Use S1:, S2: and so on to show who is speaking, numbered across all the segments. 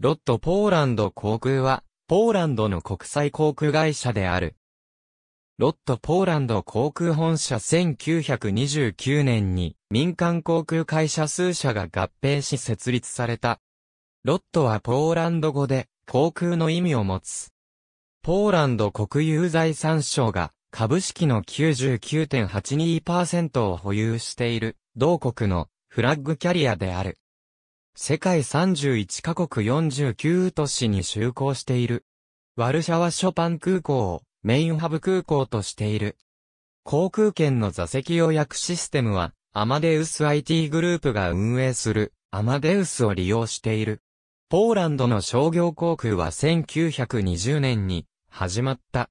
S1: ロットポーランド航空は、ポーランドの国際航空会社である。ロットポーランド航空本社1929年に民間航空会社数社が合併し設立された。ロットはポーランド語で航空の意味を持つ。ポーランド国有財産省が株式の99.82%を保有している同国のフラッグキャリアである。世界31カ国49都市に就航している。ワルシャワショパン空港をメインハブ空港としている。航空券の座席予約システムは、アマデウス IT グループが運営する、アマデウスを利用している。ポーランドの商業航空は1920年に始まった。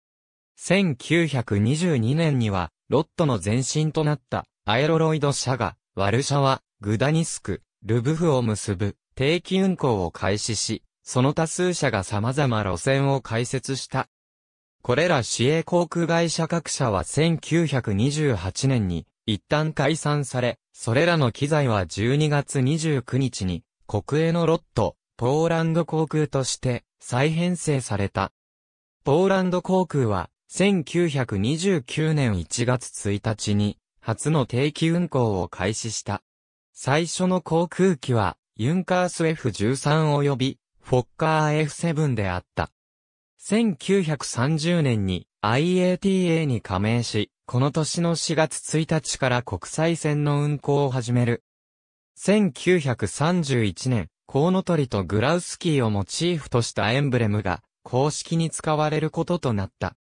S1: 1922年には、ロットの前身となったアエロロイド社が、ワルシャワ、グダニスク、ルブフを結ぶ定期運行を開始し、その多数社が様々路線を開設した。これら市営航空会社各社は1928年に一旦解散され、それらの機材は12月29日に国営のロット、ポーランド航空として再編成された。ポーランド航空は1929年1月1日に初の定期運行を開始した。最初の航空機は、ユンカース F13 及び、フォッカー F7 であった。1930年に IATA に加盟し、この年の4月1日から国際線の運航を始める。1931年、コウノトリとグラウスキーをモチーフとしたエンブレムが公式に使われることとなった。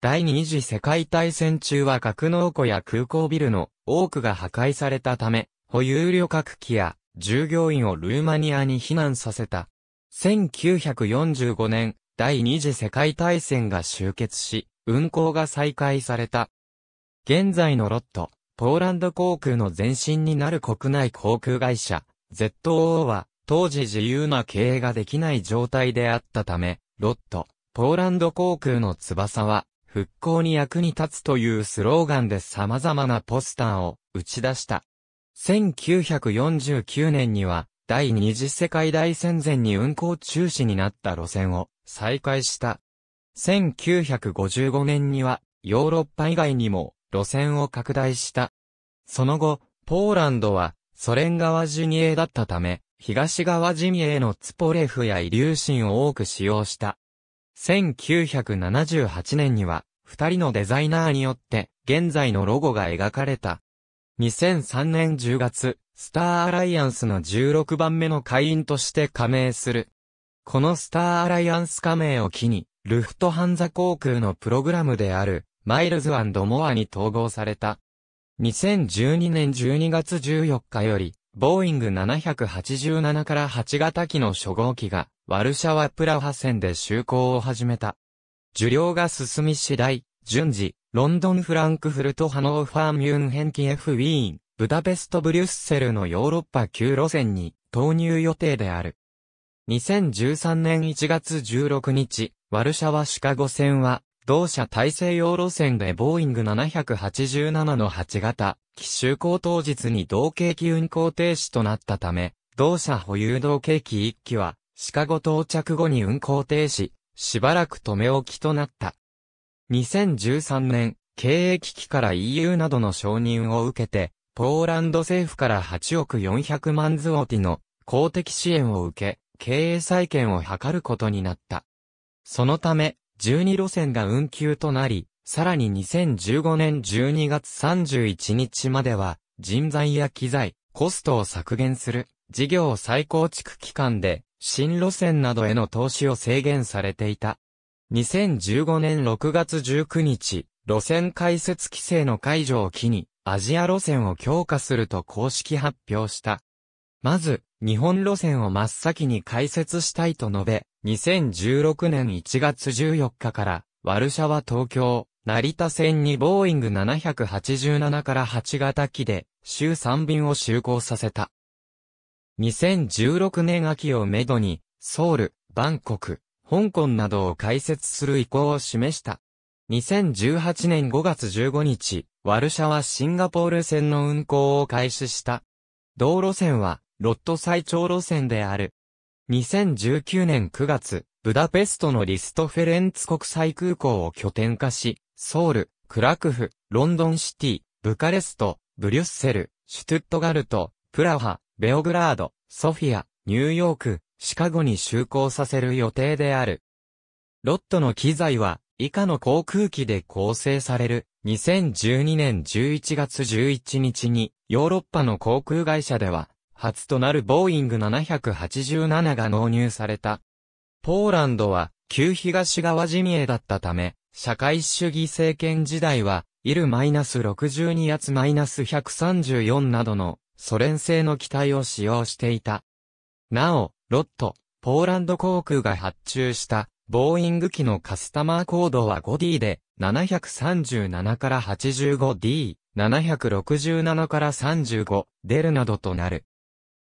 S1: 第二次世界大戦中は格納庫や空港ビルの多くが破壊されたため、保有旅客機や従業員をルーマニアに避難させた。1945年、第二次世界大戦が終結し、運航が再開された。現在のロット、ポーランド航空の前身になる国内航空会社、ZOO は、当時自由な経営ができない状態であったため、ロット、ポーランド航空の翼は、復興に役に立つというスローガンで様々なポスターを打ち出した。1949年には、第二次世界大戦前に運行中止になった路線を再開した。1955年には、ヨーロッパ以外にも路線を拡大した。その後、ポーランドはソ連側ジニエだったため、東側ジ陣エのツポレフやイリューシンを多く使用した。1978年には、二人のデザイナーによって、現在のロゴが描かれた。2003年10月、スターアライアンスの16番目の会員として加盟する。このスターアライアンス加盟を機に、ルフトハンザ航空のプログラムである、マイルズモアに統合された。2012年12月14日より、ボーイング787から8型機の初号機が、ワルシャワプラハ線で就航を始めた。受領が進み次第、順次、ロンドンフランクフルトハノーファーミュンヘンキエフウィーン、ブダペストブリュッセルのヨーロッパ級路線に投入予定である。2013年1月16日、ワルシャワシカゴ線は、同社大西洋路線でボーイング787の8型、機種行当日に同景機運行停止となったため、同社保有同景機1機は、シカゴ到着後に運行停止、しばらく止め置きとなった。2013年、経営危機から EU などの承認を受けて、ポーランド政府から8億400万ズオティの公的支援を受け、経営再建を図ることになった。そのため、12路線が運休となり、さらに2015年12月31日までは、人材や機材、コストを削減する、事業再構築期間で、新路線などへの投資を制限されていた。2015年6月19日、路線開設規制の解除を機に、アジア路線を強化すると公式発表した。まず、日本路線を真っ先に開設したいと述べ、2016年1月14日から、ワルシャワ東京、成田線にボーイング787から8型機で、週3便を就航させた。2016年秋をめどに、ソウル、バンコク、香港などを開設する意向を示した。2018年5月15日、ワルシャワシンガポール線の運行を開始した。道路線は、ロット最長路線である。2019年9月、ブダペストのリストフェレンツ国際空港を拠点化し、ソウル、クラクフ、ロンドンシティ、ブカレスト、ブリュッセル、シュトゥットガルト、プラハ、ベオグラード、ソフィア、ニューヨーク、シカゴに就航させる予定である。ロットの機材は以下の航空機で構成される2012年11月11日にヨーロッパの航空会社では初となるボーイング787が納入された。ポーランドは旧東側地エだったため、社会主義政権時代は、イル -62 圧 -134 などのソ連製の機体を使用していた。なお、ロット、ポーランド航空が発注したボーイング機のカスタマーコードは 5D で、737から 85D、767から35 d ルなどとなる。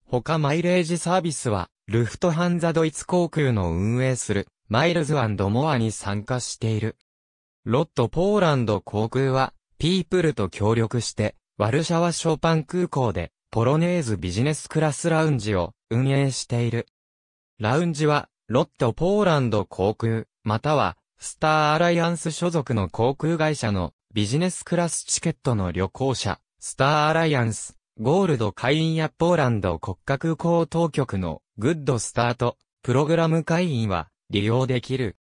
S1: 他マイレージサービスは、ルフトハンザドイツ航空の運営する、マイルズモアに参加している。ロットポーランド航空は、ピープルと協力して、ワルシャワショパン空港で、ポロネーズビジネスクラスラウンジを運営している。ラウンジは、ロットポーランド航空、または、スターアライアンス所属の航空会社のビジネスクラスチケットの旅行者、スターアライアンス、ゴールド会員やポーランド国家空港当局のグッドスタート、プログラム会員は利用できる。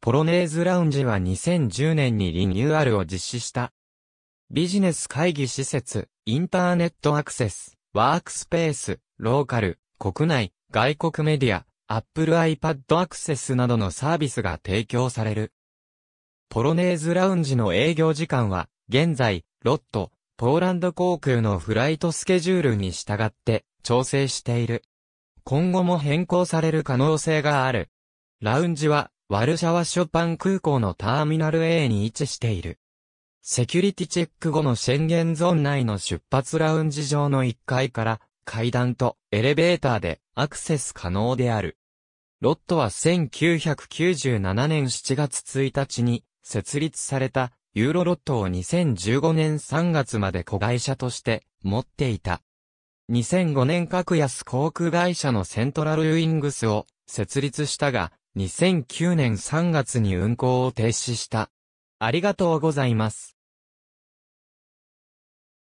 S1: ポロネーズラウンジは2010年にリニューアルを実施した。ビジネス会議施設、インターネットアクセス、ワークスペース、ローカル、国内、外国メディア、Apple iPad Access などのサービスが提供される。ポロネーズラウンジの営業時間は、現在、ロット、ポーランド航空のフライトスケジュールに従って調整している。今後も変更される可能性がある。ラウンジは、ワルシャワショパン空港のターミナル A に位置している。セキュリティチェック後の宣言ゾーン内の出発ラウンジ上の1階から階段とエレベーターでアクセス可能である。ロットは1997年7月1日に設立されたユーロロットを2015年3月まで子会社として持っていた。2005年格安航空会社のセントラルウィングスを設立したが、2009年3月に運航を停止した。ありがとうございます。